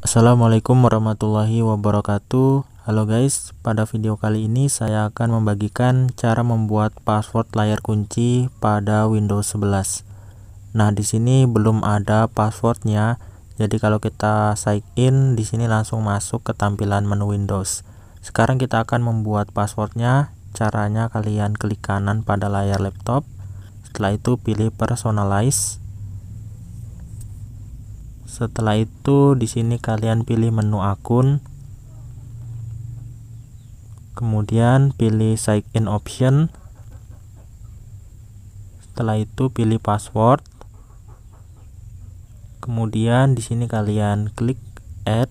Assalamualaikum warahmatullahi wabarakatuh Halo guys, pada video kali ini saya akan membagikan cara membuat password layar kunci pada Windows 11 Nah di sini belum ada passwordnya Jadi kalau kita sign in, di sini langsung masuk ke tampilan menu Windows Sekarang kita akan membuat passwordnya Caranya kalian klik kanan pada layar laptop Setelah itu pilih personalize setelah itu di sini kalian pilih menu akun kemudian pilih sign in option setelah itu pilih password kemudian di sini kalian klik add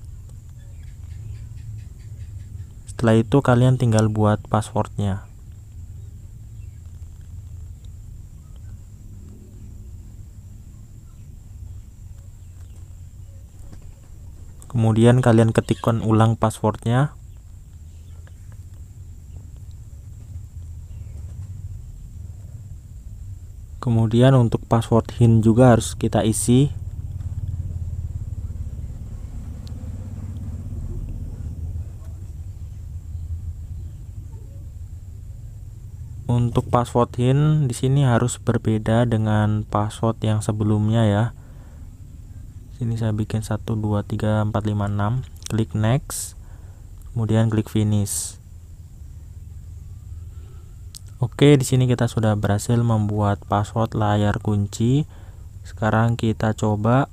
setelah itu kalian tinggal buat passwordnya kemudian kalian ketikkan ulang passwordnya kemudian untuk password hint juga harus kita isi untuk password hint di sini harus berbeda dengan password yang sebelumnya ya ini saya bikin 1 2 3 4 5 6 klik next kemudian klik finish Oke di sini kita sudah berhasil membuat password layar kunci sekarang kita coba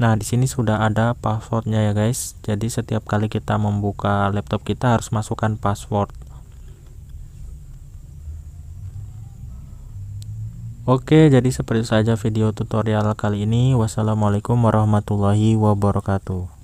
Nah, di sini sudah ada passwordnya ya guys. Jadi setiap kali kita membuka laptop kita harus masukkan password. Oke, jadi seperti itu saja video tutorial kali ini. Wassalamualaikum warahmatullahi wabarakatuh.